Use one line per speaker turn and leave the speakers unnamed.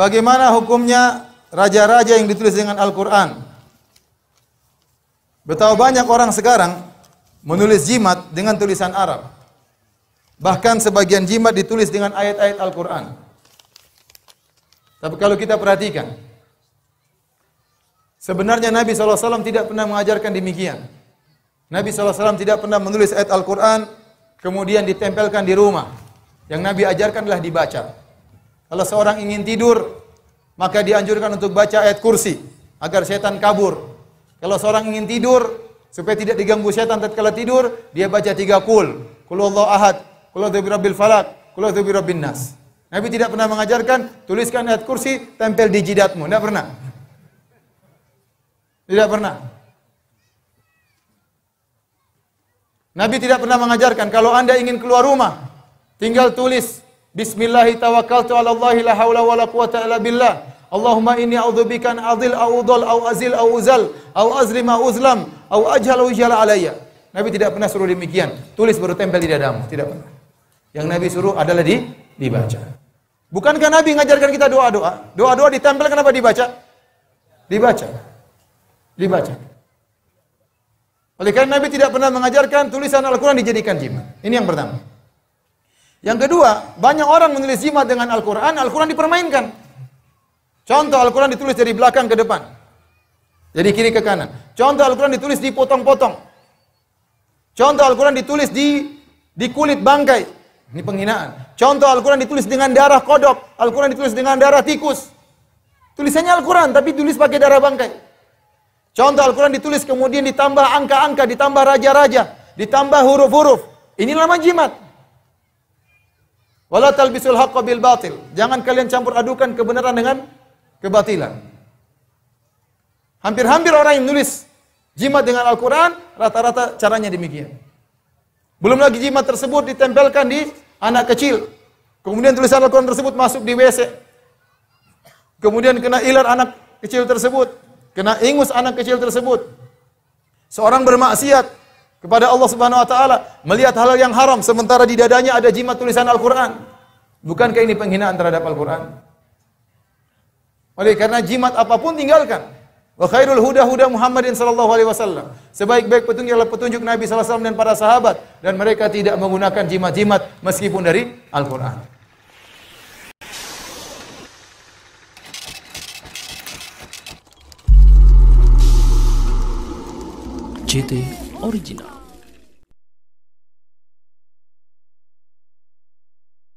Bagaimana hukumnya raja-raja yang ditulis dengan Al-Quran? Betapa banyak orang sekarang menulis jimat dengan tulisan Arab. Bahkan sebagian jimat ditulis dengan ayat-ayat Al-Quran. Tapi kalau kita perhatikan, sebenarnya Nabi SAW tidak pernah mengajarkan demikian. Nabi SAW tidak pernah menulis ayat Al-Quran, kemudian ditempelkan di rumah. Yang Nabi ajarkan adalah dibaca. Kalau seorang ingin tidur, maka dianjurkan untuk baca ayat kursi agar setan kabur. Kalau seorang ingin tidur supaya tidak diganggu setan tatkala tidur, dia baca tiga kul. Qul Allah ahad, qul a'udzu birabbil falaq, qul a'udzu birabbin nas. Nabi tidak pernah mengajarkan tuliskan ayat kursi tempel di jidatmu, tidak pernah. Tidak pernah. Nabi tidak pernah mengajarkan kalau Anda ingin keluar rumah, tinggal tulis Bismillahirrahmanirrahim. ala Allah la haula wala quwata illa billah. Allahumma inni a'udzubika an adil au udal au azil au uzal au azlim au uzlam au ajhal ujhal alayya. Nabi tidak pernah suruh demikian. Tulis baru tempel di dadamu, tidak pernah. Yang Nabi suruh adalah di dibaca. Bukankah Nabi mengajarkan kita doa-doa? Doa-doa ditempel kenapa dibaca? Dibaca. Dibaca. Oleh karena Nabi tidak pernah mengajarkan tulisan Al-Quran dijadikan jimat. Ini yang pertama. Yang kedua, banyak orang menulis jimat dengan Al-Quran, Al-Quran dipermainkan. Contoh Al-Quran ditulis dari belakang ke depan. jadi kiri ke kanan. Contoh Al-Quran ditulis dipotong-potong. Contoh Al-Quran ditulis di di kulit bangkai. Ini penghinaan. Contoh Al-Quran ditulis dengan darah kodok. Al-Quran ditulis dengan darah tikus. Tulisannya Al-Quran, tapi tulis pakai darah bangkai. Contoh Al-Quran ditulis kemudian ditambah angka-angka, ditambah raja-raja, ditambah huruf-huruf. Ini lama jimat. Wala talbisul haqqo bil batil. Jangan kalian campur adukan kebenaran dengan kebatilan. Hampir-hampir orang yang nulis jimat dengan Al-Quran, rata-rata caranya demikian. Belum lagi jimat tersebut ditempelkan di anak kecil. Kemudian tulisan Al-Quran tersebut masuk di WC. Kemudian kena ilar anak kecil tersebut. Kena ingus anak kecil tersebut. Seorang bermaksiat, kepada Allah Subhanahu wa taala, melihat halal yang haram sementara di dadanya ada jimat tulisan Al-Qur'an. Bukankah ini penghinaan terhadap Al-Qur'an? Oleh karena jimat apapun tinggalkan. Wa khairul huda huda Muhammadin sallallahu alaihi wasallam. Sebaik-baik petunjuk adalah petunjuk Nabi sallallahu alaihi wasallam dan para sahabat dan mereka tidak menggunakan jimat-jimat meskipun dari Al-Qur'an. GT original.